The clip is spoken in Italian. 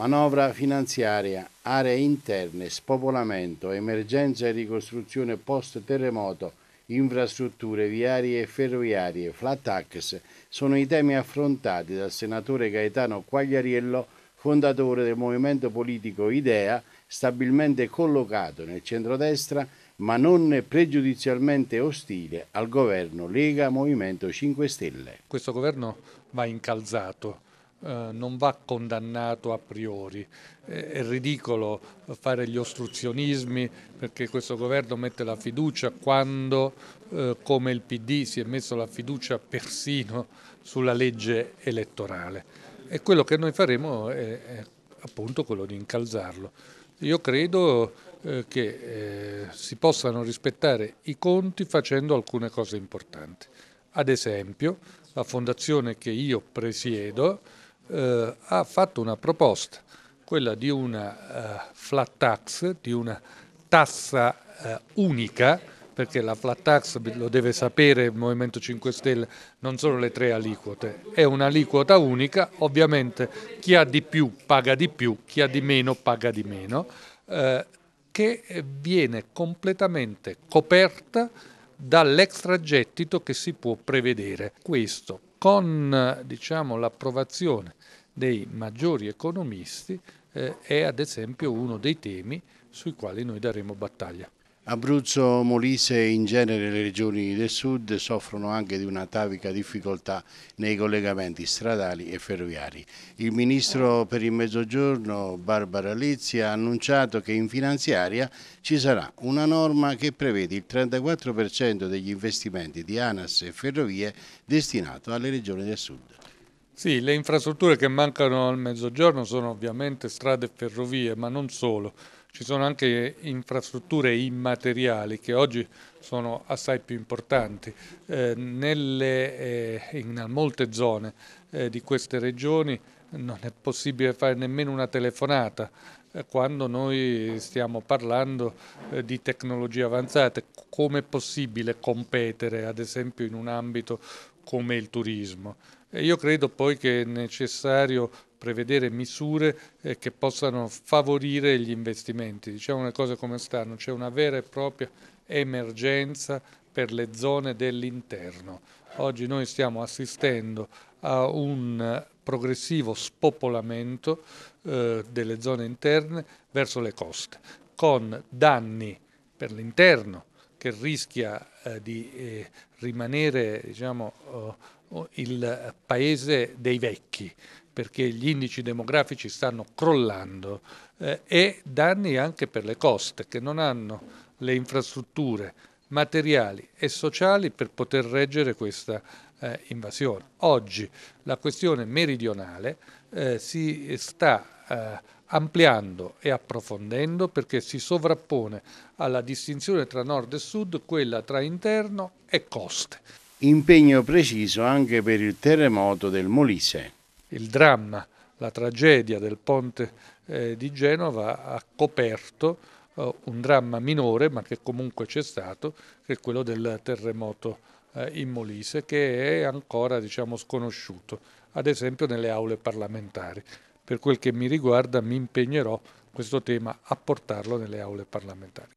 Manovra finanziaria, aree interne, spopolamento, emergenza e ricostruzione post-terremoto, infrastrutture viarie e ferroviarie, flat tax, sono i temi affrontati dal senatore Gaetano Quagliariello, fondatore del movimento politico Idea, stabilmente collocato nel centrodestra ma non pregiudizialmente ostile al governo Lega Movimento 5 Stelle. Questo governo va incalzato eh, non va condannato a priori. è ridicolo fare gli ostruzionismi perché questo governo mette la fiducia quando, eh, come il PD, si è messo la fiducia persino sulla legge elettorale. E quello che noi faremo è appunto quello di incalzarlo. Io credo eh, che si possano rispettare i conti facendo alcune cose importanti. Ad esempio, la fondazione che io presiedo eh, ha fatto una proposta, quella di una eh, flat tax, di una tassa eh, unica, perché la flat tax, lo deve sapere il Movimento 5 Stelle, non sono le tre aliquote, è un'aliquota unica, ovviamente chi ha di più paga di più, chi ha di meno paga di meno, eh, che viene completamente coperta dall'extragettito che si può prevedere. Questo con diciamo, l'approvazione dei maggiori economisti eh, è ad esempio uno dei temi sui quali noi daremo battaglia. Abruzzo, Molise e in genere le regioni del sud soffrono anche di una tavica difficoltà nei collegamenti stradali e ferroviari. Il ministro per il mezzogiorno Barbara Lizzi ha annunciato che in finanziaria ci sarà una norma che prevede il 34% degli investimenti di ANAS e ferrovie destinato alle regioni del sud. Sì, le infrastrutture che mancano al mezzogiorno sono ovviamente strade e ferrovie, ma non solo ci sono anche infrastrutture immateriali che oggi sono assai più importanti. Eh, nelle, eh, in molte zone eh, di queste regioni non è possibile fare nemmeno una telefonata eh, quando noi stiamo parlando eh, di tecnologie avanzate, come è possibile competere ad esempio in un ambito come il turismo. E io credo poi che è necessario prevedere misure eh, che possano favorire gli investimenti. Diciamo le cose come stanno, c'è una vera e propria emergenza per le zone dell'interno. Oggi noi stiamo assistendo a un progressivo spopolamento eh, delle zone interne verso le coste, con danni per l'interno, che rischia eh, di eh, rimanere diciamo, oh, oh, il paese dei vecchi, perché gli indici demografici stanno crollando eh, e danni anche per le coste che non hanno le infrastrutture materiali e sociali per poter reggere questa eh, invasione. Oggi la questione meridionale eh, si sta eh, ampliando e approfondendo perché si sovrappone alla distinzione tra nord e sud quella tra interno e coste. Impegno preciso anche per il terremoto del Molise. Il dramma, la tragedia del ponte eh, di Genova ha coperto eh, un dramma minore, ma che comunque c'è stato, che è quello del terremoto eh, in Molise, che è ancora diciamo, sconosciuto, ad esempio nelle aule parlamentari per quel che mi riguarda mi impegnerò questo tema a portarlo nelle aule parlamentari.